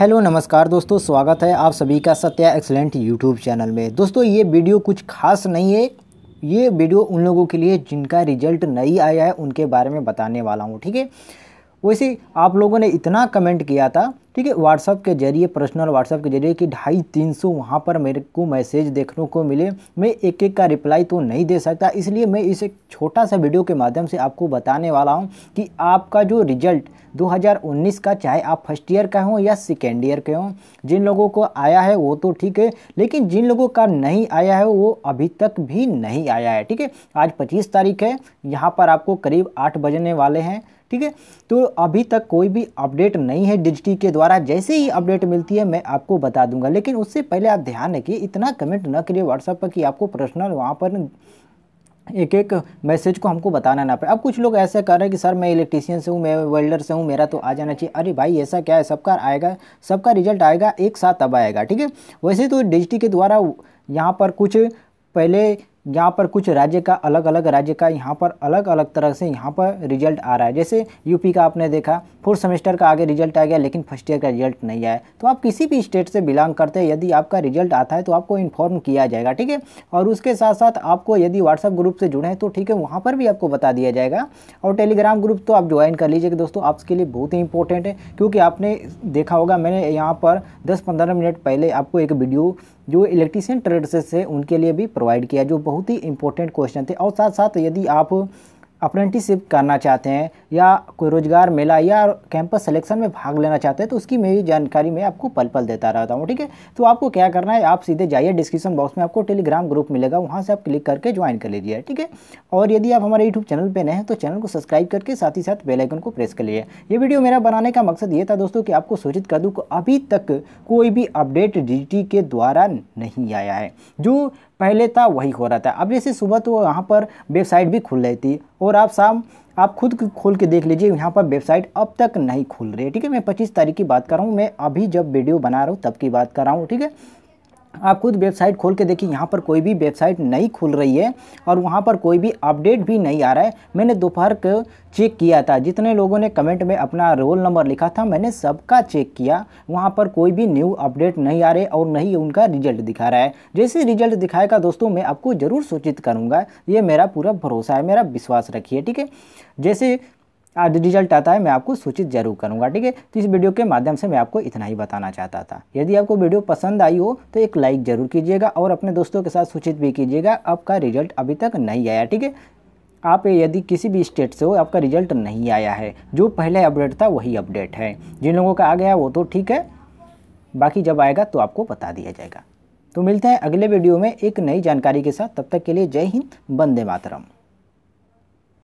hello नमस्कार दोस्तों स्वागत है आप सभी का सत्या एक्सलेंट यूट्यूब चैनल में दोस्तों ये वीडियो कुछ खास नहीं है ये वीडियो उन लोगों के लिए जिनका रिजल्ट नहीं आया है उनके बारे में बताने वाला हूँ ठीक है वैसे आप लोगों ने इतना कमेंट किया था ठीक है व्हाट्सअप के जरिए पर्सनल व्हाट्सअप के जरिए कि ढाई तीन सौ वहाँ पर मेरे को मैसेज देखने को मिले मैं एक एक का रिप्लाई तो नहीं दे सकता इसलिए मैं इस एक छोटा सा वीडियो के माध्यम से आपको बताने वाला हूँ कि आपका जो रिजल्ट 2019 का चाहे आप फर्स्ट ईयर का हों या सेकेंड ईयर के हों जिन लोगों को आया है वो तो ठीक है लेकिन जिन लोगों का नहीं आया है वो अभी तक भी नहीं आया है ठीक है आज पच्चीस तारीख है यहाँ पर आपको करीब आठ बजने वाले हैं ठीक है तो अभी तक कोई भी अपडेट नहीं है डिजिटी के द्वारा जैसे ही अपडेट मिलती है मैं आपको बता दूंगा लेकिन उससे पहले आप ध्यान रखिए इतना कमेंट न करिए व्हाट्सएप पर कि आपको पर्सनल वहाँ पर एक एक मैसेज को हमको बताना ना पड़े अब कुछ लोग ऐसा कर रहे हैं कि सर मैं इलेक्ट्रीशियन से हूँ मैं वेल्डर से हूँ मेरा तो आ जाना चाहिए अरे भाई ऐसा क्या है सबका आएगा सबका रिजल्ट आएगा एक साथ तब आएगा ठीक है वैसे तो डिजिटी के द्वारा यहाँ पर कुछ पहले यहाँ पर कुछ राज्य का अलग अलग राज्य का यहाँ पर अलग अलग तरह से यहाँ पर रिजल्ट आ रहा है जैसे यूपी का आपने देखा फोर्थ सेमेस्टर का आगे रिजल्ट आ गया लेकिन फर्स्ट ईयर का रिजल्ट नहीं आया तो आप किसी भी स्टेट से बिलोंग करते हैं यदि आपका रिजल्ट आता है तो आपको इन्फॉर्म किया जाएगा ठीक है और उसके साथ साथ आपको यदि व्हाट्सअप ग्रुप से जुड़े हैं तो ठीक है वहाँ पर भी आपको बता दिया जाएगा और टेलीग्राम ग्रुप तो आप ज्वाइन कर लीजिए दोस्तों आपके लिए बहुत ही इंपॉर्टेंट है क्योंकि आपने देखा होगा मैंने यहाँ पर दस पंद्रह मिनट पहले आपको एक वीडियो जो इलेक्ट्रीशियन ट्रेड से उनके लिए भी प्रोवाइड किया जो बहुत ही इंपॉर्टेंट क्वेश्चन थे और साथ साथ यदि आप अप्रेंटिसशिप करना चाहते हैं या कोई रोज़गार मेला या कैंपस सिलेक्शन में भाग लेना चाहते हैं तो उसकी मेरी जानकारी मैं आपको पल पल देता रहता हूँ ठीक है तो आपको क्या करना है आप सीधे जाइए डिस्क्रिप्शन बॉक्स में आपको टेलीग्राम ग्रुप मिलेगा वहाँ से आप क्लिक करके ज्वाइन कर लीजिए ठीक है और यदि आप हमारे यूट्यूब चैनल पर नए हैं तो चैनल को सब्सक्राइब करके साथ ही साथ बेलाइकन को प्रेस कर लीजिए ये वीडियो मेरा बनाने का मकसद ये था दोस्तों कि आपको सूचित कर दूँ अभी तक कोई भी अपडेट डी के द्वारा नहीं आया है जो पहले था वही हो रहा था अब जैसे सुबह तो यहाँ पर वेबसाइट भी खुल रही थी और और आप शाम आप खुद खोल के देख लीजिए यहाँ पर वेबसाइट अब तक नहीं खुल रही है ठीक है मैं पच्चीस तारीख की बात कर रहा हूँ मैं अभी जब वीडियो बना रहा हूँ तब की बात कर रहा हूँ ठीक है आप खुद वेबसाइट खोल के देखिए यहाँ पर कोई भी वेबसाइट नहीं खुल रही है और वहाँ पर कोई भी अपडेट भी नहीं आ रहा है मैंने दोपहर को चेक किया था जितने लोगों ने कमेंट में अपना रोल नंबर लिखा था मैंने सबका चेक किया वहाँ पर कोई भी न्यू अपडेट नहीं आ रहे और नहीं उनका रिजल्ट दिखा रहा है जैसे रिजल्ट दिखाएगा दोस्तों मैं आपको ज़रूर सूचित करूँगा ये मेरा पूरा भरोसा है मेरा विश्वास रखिए ठीक है जैसे आज रिजल्ट आता है मैं आपको सूचित जरूर करूँगा ठीक है तो इस वीडियो के माध्यम से मैं आपको इतना ही बताना चाहता था यदि आपको वीडियो पसंद आई हो तो एक लाइक ज़रूर कीजिएगा और अपने दोस्तों के साथ सूचित भी कीजिएगा आपका रिजल्ट अभी तक नहीं आया ठीक है आप यदि किसी भी स्टेट से हो आपका रिजल्ट नहीं आया है जो पहले अपडेट था वही अपडेट है जिन लोगों का आ गया वो तो ठीक है बाकी जब आएगा तो आपको बता दिया जाएगा तो मिलते हैं अगले वीडियो में एक नई जानकारी के साथ तब तक के लिए जय हिंद वंदे मातरम